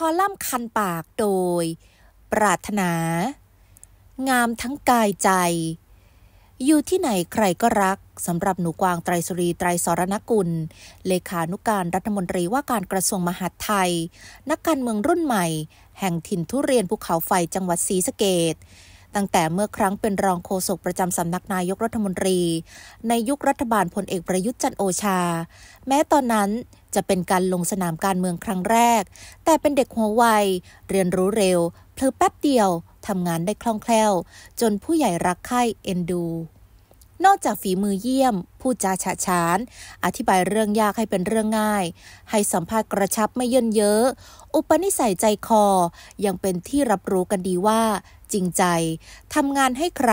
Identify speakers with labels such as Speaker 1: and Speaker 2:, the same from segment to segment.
Speaker 1: คอลัมน์คันปากโดย ปรารถนา งามทั้งกายใจ อยู่ที่ไหนใครก็รักสำหรับหนูกวางไตรสุรีไตรสรณกุล เลขานุการรัฐมนตรีว่าการกระทรวงมหาดไทย นักการเมืองรุ่นใหม่ แห่งถิ่นทุเรียนภูเขาไฟจังหวัดศรีสะเกดตั้งแต่เมื่อครั้งเป็นรองโฆษกประจำสำนักนายกรัฐมนตรี ในยุครัฐบาลพลเอกประยุทธ์จันโอชา แม้ตอนนั้นจะเป็นการลงสนามการเมืองครั้งแรก แต่เป็นเด็กหัววัยเรียนรู้เร็วเพลอแป๊บเดียวทำงานได้คล่องแคล่ว จนผู้ใหญ่รักใคร่เอ็นดูนอกจากฝีมือเยี่ยม พูดจาฉะฉาน อธิบายเรื่องยากให้เป็นเรื่องง่าย ให้สัมภาษณ์กระชับไม่เยินเยอะ อุปนิสัยใจคอ ยังเป็นที่รับรู้กันดีว่า จริงใจทำงานให้ใคร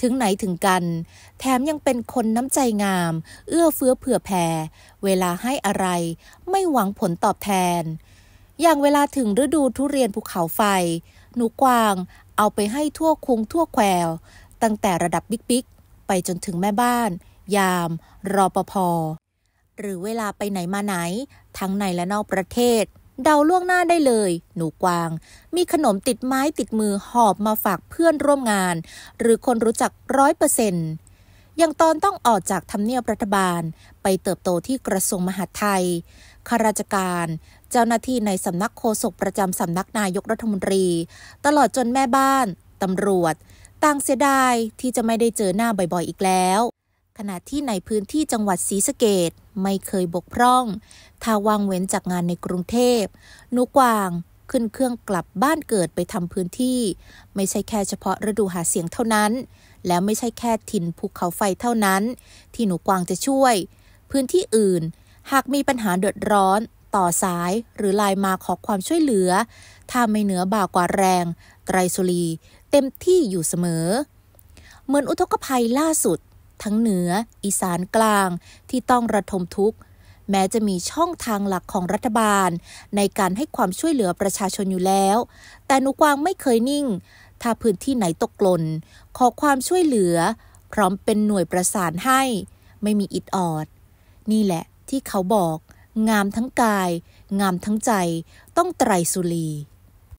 Speaker 1: ถึงไหนถึงกัน แถมยังเป็นคนน้ำใจงาม เอื้อเฟื้อเผื่อแผ่ เวลาให้อะไร ไม่หวังผลตอบแทน อย่างเวลาถึงฤดูทุเรียนภูเขาไฟ หนูกวางเอาไปให้ทั่วคุงทั่วแควตั้งแต่ระดับบิ๊กๆไปจนถึงแม่บ้าน ยาม รอปภหรือเวลาไปไหนมาไหน ทั้งในและนอกประเทศ เดาล่วงหน้าได้เลย หนูกวางมีขนมติดไม้ติดมือหอบมาฝากเพื่อนร่วมงาน หรือคนรู้จักร้อยเปอร์เซ็นต์อย่างตอนต้องออกจากทำเนียบรัฐบาลไปเติบโตที่กระทรวงมหาดไทยข้าราชการ เจ้าหน้าที่ในสำนักโฆษกประจำสำนักนายกรัฐมนตรี ตลอดจนแม่บ้านตำรวจต่างเสียดายที่จะไม่ได้เจอหน้าบ่อยๆอีกแล้ว ขณะที่ในพื้นที่จังหวัดศรีสะเกดไม่เคยบกพร่องถ้าวางเว้นจากงานในกรุงเทพนุกวางขึ้นเครื่องกลับบ้านเกิดไปทำพื้นที่ ไม่ใช่แค่เฉพาะฤดูหาเสียงเท่านั้น แล้วไม่ใช่แค่ถิ่นภูเขาไฟเท่านั้น ที่หนูกวางจะช่วย พื้นที่อื่นหากมีปัญหาเดือดร้อนต่อสายหรือไลน์มาขอความช่วยเหลือ ถ้าไม่เหนือบ่ากว่าแรงไตรสุรี เต็มที่อยู่เสมอ เหมือนอุทกภัยล่าสุด ทั้งเหนืออีสานกลางที่ต้องระทมทุกข์ แม้จะมีช่องทางหลักของรัฐบาล ในการให้ความช่วยเหลือประชาชนอยู่แล้ว แต่นุกวางไม่เคยนิ่ง ถ้าพื้นที่ไหนตกหล่นขอความช่วยเหลือ พร้อมเป็นหน่วยประสานให้ ไม่มีอิดออดนี่แหละที่เขาบอกงามทั้งกาย งามทั้งใจ ต้องไตรสุรี